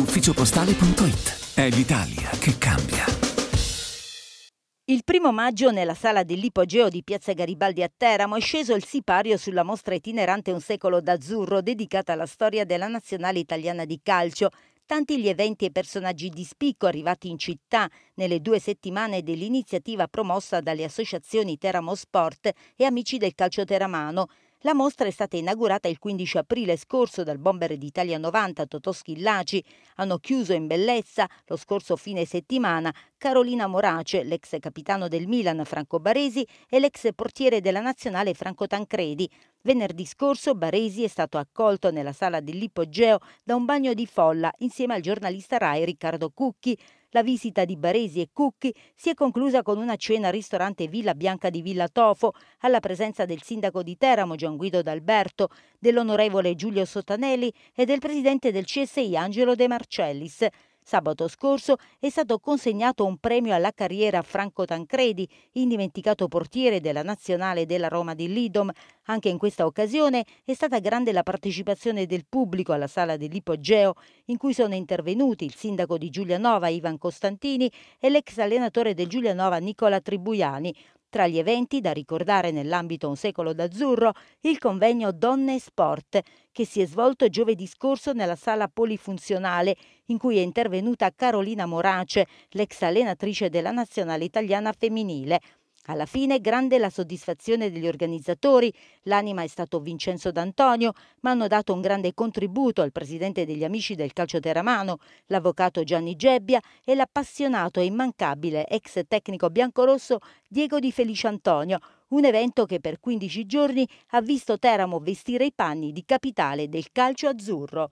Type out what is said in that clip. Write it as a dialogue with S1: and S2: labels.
S1: ufficiopostale.it. È l'Italia che cambia. Il primo maggio nella sala dell'Ipogeo di Piazza Garibaldi a Teramo è sceso il sipario sulla mostra itinerante Un secolo d'azzurro dedicata alla storia della nazionale italiana di calcio. Tanti gli eventi e personaggi di spicco arrivati in città nelle due settimane dell'iniziativa promossa dalle associazioni Teramo Sport e Amici del Calcio Teramano. La mostra è stata inaugurata il 15 aprile scorso dal bomber d'Italia 90 Totò Schillaci. Hanno chiuso in bellezza lo scorso fine settimana Carolina Morace, l'ex capitano del Milan Franco Baresi e l'ex portiere della nazionale Franco Tancredi. Venerdì scorso Baresi è stato accolto nella sala dell'Ippogeo da un bagno di folla insieme al giornalista Rai Riccardo Cucchi. La visita di Baresi e Cucchi si è conclusa con una cena al ristorante Villa Bianca di Villa Tofo, alla presenza del sindaco di Teramo Gian Guido D'Alberto, dell'onorevole Giulio Sottanelli e del presidente del CSI Angelo De Marcellis. Sabato scorso è stato consegnato un premio alla carriera Franco Tancredi, indimenticato portiere della nazionale della Roma di Lidom. Anche in questa occasione è stata grande la partecipazione del pubblico alla sala dell'Ipogeo, in cui sono intervenuti il sindaco di Giulianova Ivan Costantini e l'ex allenatore del Giulianova Nicola Tribuiani, tra gli eventi da ricordare nell'ambito Un secolo d'azzurro, il convegno Donne e Sport, che si è svolto giovedì scorso nella sala polifunzionale, in cui è intervenuta Carolina Morace, l'ex allenatrice della nazionale italiana femminile, alla fine grande la soddisfazione degli organizzatori, l'anima è stato Vincenzo D'Antonio, ma hanno dato un grande contributo al presidente degli amici del calcio teramano, l'avvocato Gianni Gebbia e l'appassionato e immancabile ex tecnico biancorosso Diego Di Felice Antonio, un evento che per 15 giorni ha visto Teramo vestire i panni di capitale del calcio azzurro.